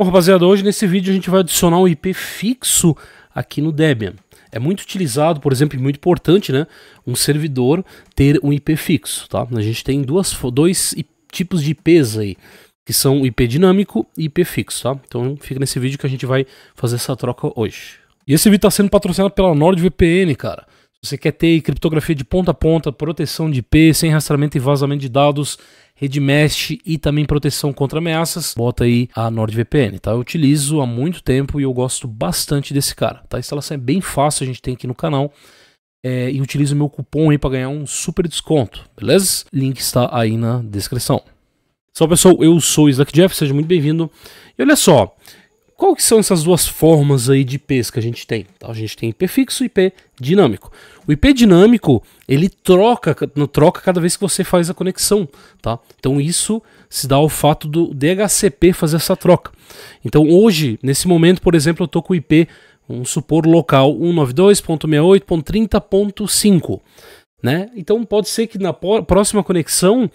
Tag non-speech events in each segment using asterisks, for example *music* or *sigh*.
Bom, rapaziada, hoje nesse vídeo a gente vai adicionar um IP fixo aqui no Debian. É muito utilizado, por exemplo, e muito importante, né? Um servidor ter um IP fixo, tá? A gente tem duas, dois tipos de IPs aí, que são IP dinâmico e IP fixo, tá? Então fica nesse vídeo que a gente vai fazer essa troca hoje. E esse vídeo está sendo patrocinado pela NordVPN, cara. Se você quer ter criptografia de ponta a ponta, proteção de IP, sem rastreamento e vazamento de dados, rede mesh e também proteção contra ameaças, bota aí a NordVPN, tá? Eu utilizo há muito tempo e eu gosto bastante desse cara, tá? A instalação é bem fácil, a gente tem aqui no canal. É, e utilize o meu cupom aí para ganhar um super desconto, beleza? Link está aí na descrição. Só pessoal, eu sou o Slack Jeff, seja muito bem-vindo. E olha só, qual que são essas duas formas aí de IPs que a gente tem? Então A gente tem IP fixo e IP dinâmico. O IP dinâmico, ele troca, troca cada vez que você faz a conexão, tá? Então isso se dá ao fato do DHCP fazer essa troca. Então hoje, nesse momento, por exemplo, eu estou com o IP, vamos supor, local 192.68.30.5, né? Então pode ser que na próxima conexão,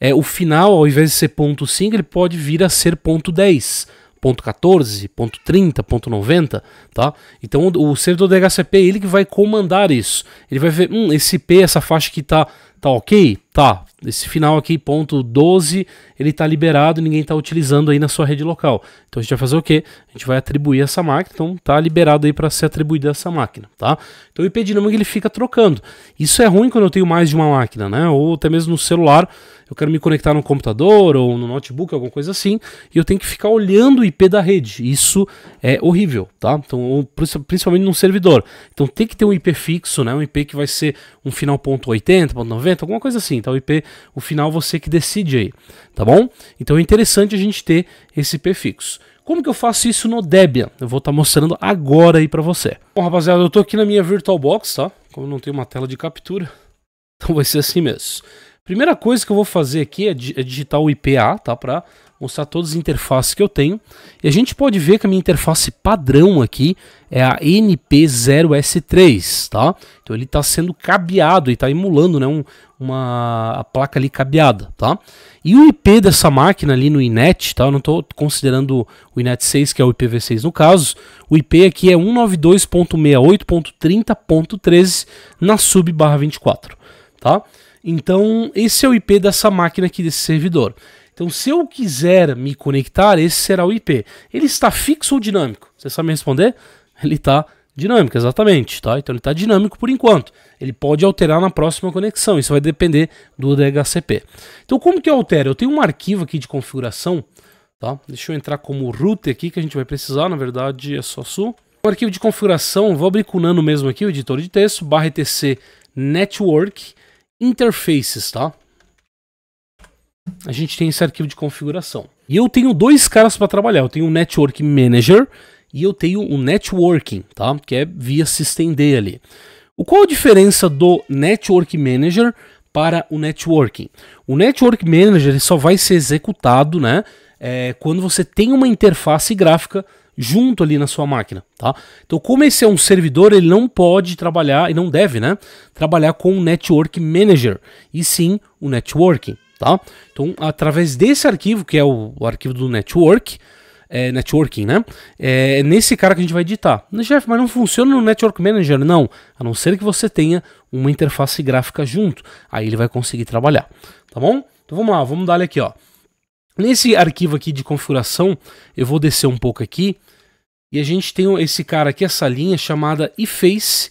é, o final, ao invés de ser ponto .5, ele pode vir a ser ponto .10, ponto 14, ponto 30, ponto 90, tá? Então o, servidor do DHCP é ele que vai comandar isso. Ele vai ver, hum, esse IP, essa faixa que tá, tá ok, tá. Esse final aqui, ponto 12, ele tá liberado, ninguém tá utilizando aí na sua rede local. Então a gente vai fazer o quê? A gente vai atribuir essa máquina, então tá liberado aí para ser atribuída essa máquina, tá? Então o IP dinâmico ele fica trocando. Isso é ruim quando eu tenho mais de uma máquina, né? Ou até mesmo no celular, eu quero me conectar no computador ou no notebook, alguma coisa assim, e eu tenho que ficar olhando o IP da rede. Isso é horrível, tá? Então, principalmente num servidor. Então tem que ter um IP fixo, né? Um IP que vai ser um final ponto .80, ponto .90, alguma coisa assim. Então o IP, o final você que decide aí, tá bom? Então é interessante a gente ter esse IP fixo. Como que eu faço isso no Debian? Eu vou estar tá mostrando agora aí para você. Bom, rapaziada, eu estou aqui na minha VirtualBox, tá? Como não tem uma tela de captura, *laughs* então vai ser assim mesmo. Primeira coisa que eu vou fazer aqui é, di é digitar o IPA, tá? Para mostrar todas as interfaces que eu tenho. E a gente pode ver que a minha interface padrão aqui é a NP0S3, tá? Então ele está sendo cabeado e está emulando né, um, uma a placa ali cabeada, tá? E o IP dessa máquina ali no INET, tá? Eu não estou considerando o INET 6, que é o IPv6 no caso. O IP aqui é 192.68.30.13 na sub barra 24, tá? Então, esse é o IP dessa máquina aqui, desse servidor. Então, se eu quiser me conectar, esse será o IP. Ele está fixo ou dinâmico? Você sabe me responder? Ele está dinâmico, exatamente, tá? Então ele está dinâmico por enquanto. Ele pode alterar na próxima conexão, isso vai depender do DHCP. Então como que eu altero? Eu tenho um arquivo aqui de configuração, tá? Deixa eu entrar como root aqui que a gente vai precisar, na verdade é só su. O arquivo de configuração, vou abrir com o Nano mesmo aqui, o editor de texto, barra etc network, interfaces, tá? A gente tem esse arquivo de configuração. E eu tenho dois caras para trabalhar. Eu tenho o Network Manager e eu tenho o Networking, tá? Que é via se estender ali. O qual a diferença do Network Manager para o Networking? O Network Manager só vai ser executado, né? É, quando você tem uma interface gráfica junto ali na sua máquina, tá? Então, como esse é um servidor, ele não pode trabalhar e não deve, né, trabalhar com o network manager, e sim o networking, tá? Então, através desse arquivo, que é o, o arquivo do network, é, networking, né? É, é nesse cara que a gente vai editar. Chefe, mas não funciona no Network Manager, não. A não ser que você tenha uma interface gráfica junto. Aí ele vai conseguir trabalhar, tá bom? Então vamos lá, vamos dar aqui, ó. Nesse arquivo aqui de configuração, eu vou descer um pouco aqui, e a gente tem esse cara aqui, essa linha chamada iface,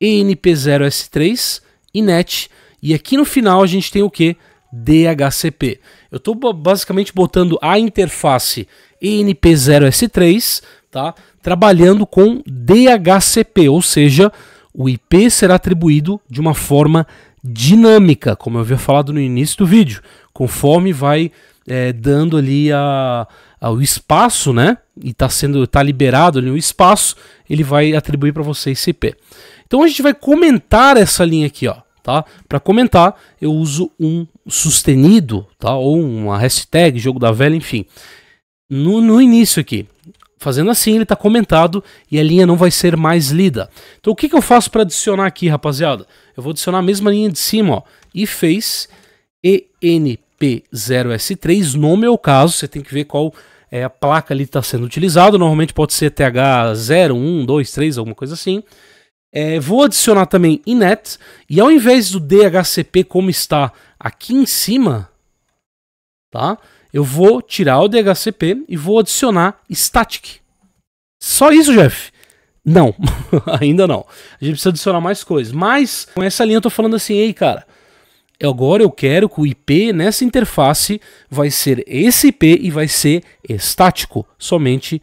enp0s3, inet, e aqui no final a gente tem o que? DHCP. Eu estou basicamente botando a interface enp0s3, tá? trabalhando com DHCP, ou seja, o IP será atribuído de uma forma dinâmica, como eu havia falado no início do vídeo, conforme vai é, dando ali a, a, o espaço, né? E está sendo tá liberado ali o espaço, ele vai atribuir para você esse IP. Então a gente vai comentar essa linha aqui, ó, tá? Para comentar, eu uso um sustenido, tá? Ou uma hashtag, jogo da velha, enfim. No, no início aqui, Fazendo assim, ele está comentado e a linha não vai ser mais lida. Então, o que, que eu faço para adicionar aqui, rapaziada? Eu vou adicionar a mesma linha de cima, ó. E fez E N P0S3. no meu caso, você tem que ver qual é a placa ali está sendo utilizada. Normalmente pode ser TH0, 1, 2, 3, alguma coisa assim. É, vou adicionar também inet, e ao invés do DHCP como está aqui em cima, tá? eu vou tirar o DHCP e vou adicionar static. Só isso, Jeff? Não, *laughs* ainda não. A gente precisa adicionar mais coisas. Mas com essa linha eu estou falando assim, ei, cara, Agora eu quero que o IP nessa interface vai ser esse IP e vai ser estático, somente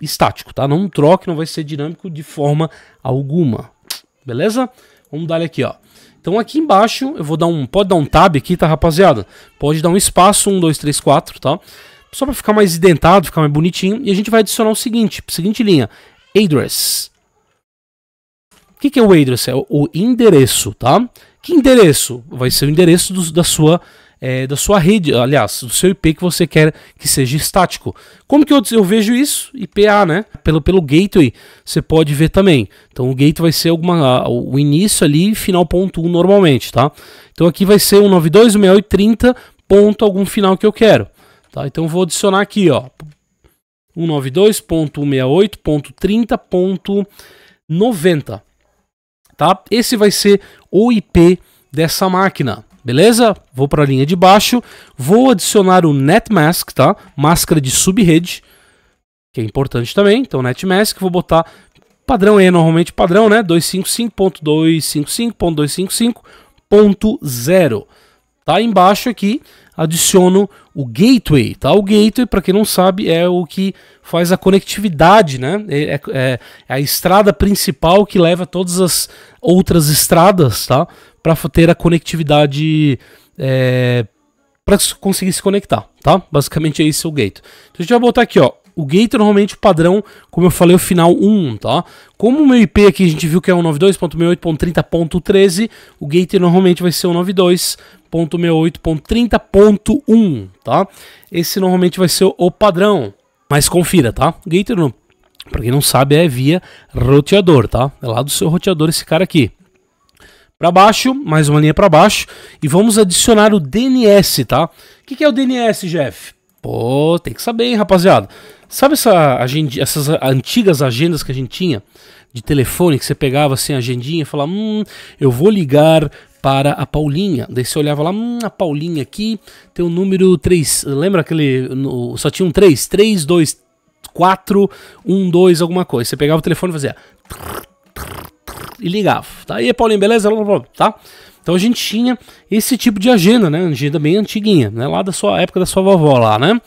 estático, tá? Não troque, não vai ser dinâmico de forma alguma. Beleza? Vamos dar aqui, ó. Então aqui embaixo, eu vou dar um, pode dar um tab aqui, tá, rapaziada? Pode dar um espaço, 1, 2, 3, 4, tá? Só para ficar mais identado, ficar mais bonitinho. E a gente vai adicionar o seguinte, seguinte linha, address. O que, que é o address? É o endereço, tá? Que endereço? Vai ser o endereço do, da sua é, da sua rede, aliás, do seu IP que você quer que seja estático. Como que eu, eu vejo isso? IPA, né? Pelo, pelo gateway, você pode ver também. Então o gateway vai ser alguma, o início ali, final ponto 1 normalmente, tá? Então aqui vai ser 192.168.30 ponto algum final que eu quero, tá? Então vou adicionar aqui, ó, 192.168.30.90 tá? Esse vai ser o IP dessa máquina. Beleza? Vou para a linha de baixo, vou adicionar o netmask, tá? Máscara de subrede, que é importante também. Então netmask, vou botar padrão E, normalmente padrão, né? 255.255.255.0. Tá embaixo aqui adiciono o gateway, tá? O gateway, para quem não sabe, é o que faz a conectividade, né? É, é, é a estrada principal que leva todas as outras estradas, tá? Para ter a conectividade é, para conseguir se conectar, tá? Basicamente é esse o gateway. Então a gente vai botar aqui, ó, o gate é normalmente o padrão, como eu falei, o final 1, tá? Como o meu IP aqui a gente viu que é 192.68.30.13, o gate normalmente vai ser 192 1.68.30.1, tá? Esse normalmente vai ser o padrão, mas confira, tá? Gator, para quem não sabe, é via roteador, tá? É lá do seu roteador esse cara aqui. Para baixo, mais uma linha para baixo, e vamos adicionar o DNS, tá? O que, que é o DNS, Jeff? Pô, tem que saber, hein, rapaziada. Sabe essa, essas antigas agendas que a gente tinha? de telefone que você pegava assim a agendinha e falava: Hum, eu vou ligar para a Paulinha. Daí você olhava lá, hum, a Paulinha aqui tem o número 3. Lembra aquele. No, só tinha um 3? 3, 2, 4, 1, 2, alguma coisa. Você pegava o telefone e fazia. E ligava. Tá? E a Paulinha, beleza? Tá? Então a gente tinha esse tipo de agenda, né? Agenda bem antiguinha, né? Lá da sua época da sua vovó lá, né?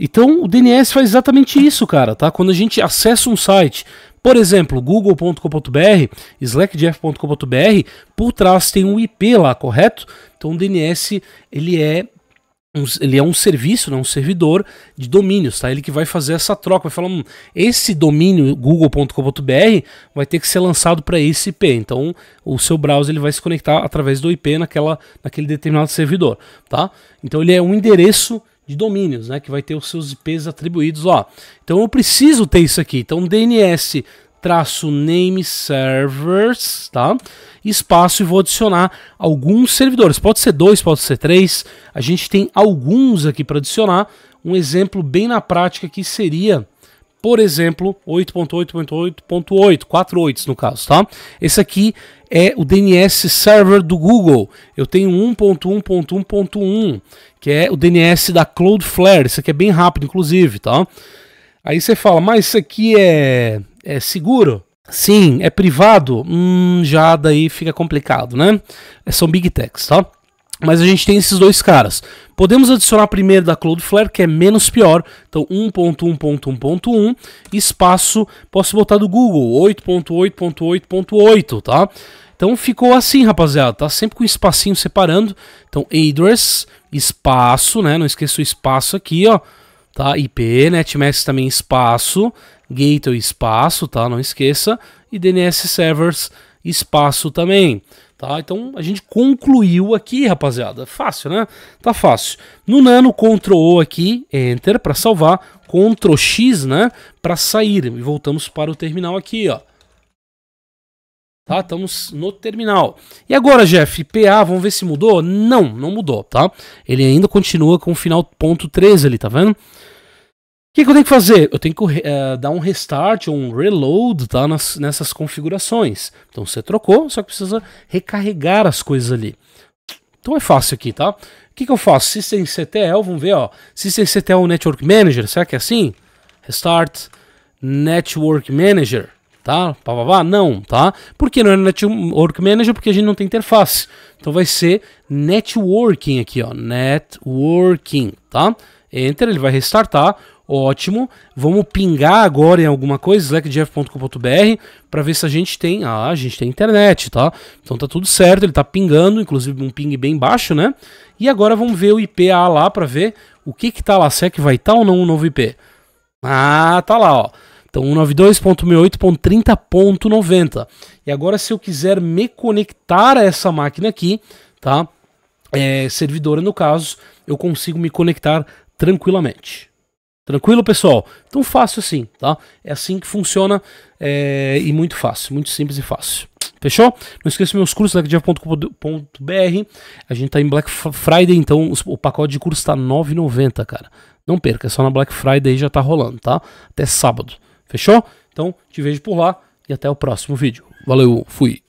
Então o DNS faz exatamente isso, cara, tá? Quando a gente acessa um site por exemplo, google.com.br, slackjeff.com.br, por trás tem um IP lá, correto? Então o DNS ele é um, ele é um serviço, não né, um servidor de domínios, tá? Ele que vai fazer essa troca, vai falar, hum, esse domínio google.com.br vai ter que ser lançado para esse IP. Então, o seu browser ele vai se conectar através do IP naquela, naquele determinado servidor, tá? Então, ele é um endereço de domínios, né, que vai ter os seus IPs atribuídos, ó. Então eu preciso ter isso aqui. Então DNS traço name servers, tá? Espaço e vou adicionar alguns servidores. Pode ser dois, pode ser três. A gente tem alguns aqui para adicionar. Um exemplo bem na prática que seria por exemplo, 8.8.8.8, 4 8 no caso, tá? Esse aqui é o DNS Server do Google. Eu tenho 1.1.1.1, que é o DNS da Cloudflare. Isso aqui é bem rápido, inclusive, tá? Aí você fala, mas isso aqui é, é seguro? Sim, é privado? Hum, já daí fica complicado, né? São big techs, tá? Mas a gente tem esses dois caras. Podemos adicionar primeiro da Cloudflare, que é menos pior. Então 1.1.1.1, espaço, posso botar do Google, 8.8.8.8, tá? Então ficou assim, rapaziada, tá sempre com um espacinho separando. Então address, espaço, né? Não esqueça o espaço aqui, ó. Tá? IP, NetMask né? também espaço, gateway espaço, tá? Não esqueça. E DNS servers espaço também. Tá? Então a gente concluiu aqui, rapaziada. Fácil, né? Tá fácil. No nano, Ctrl O aqui, Enter para salvar, Ctrl X, né, para sair. E voltamos para o terminal aqui, ó. Tá, estamos no terminal. E agora, Jeff, PA, vamos ver se mudou? Não, não mudou, tá? Ele ainda continua com o final ponto 3 ali, tá vendo? que, que eu tenho que fazer? Eu tenho que uh, dar um restart um reload tá, nas, nessas configurações. Então você trocou, só que precisa recarregar as coisas ali. Então é fácil aqui, tá? O que, que eu faço? System CTL, vamos ver, ó. System CTL Network Manager, será que é assim? Restart Network Manager, tá? Pá, pá, pá. Não, tá? Por que não é Network Manager? Porque a gente não tem interface. Então vai ser Networking aqui, ó. Networking, tá? Enter, ele vai restartar. Ótimo. Vamos pingar agora em alguma coisa, slackjeff.com.br, para ver se a gente tem. Ah, a gente tem internet, tá? Então tá tudo certo, ele tá pingando, inclusive um ping bem baixo, né? E agora vamos ver o IPA lá para ver o que que tá lá, se é que vai estar tá ou não um novo IP. Ah, tá lá, ó. Então 192.68.30.90. E agora se eu quiser me conectar a essa máquina aqui, tá? É, servidora no caso, eu consigo me conectar tranquilamente. Tranquilo, pessoal? Então fácil assim, tá? É assim que funciona é, e muito fácil, muito simples e fácil. Fechou? Não esqueça meus cursos, lacdiv.com.br. A gente tá em Black Friday, então o pacote de curso tá R$ 9,90, cara. Não perca, é só na Black Friday já tá rolando, tá? Até sábado. Fechou? Então te vejo por lá e até o próximo vídeo. Valeu, fui!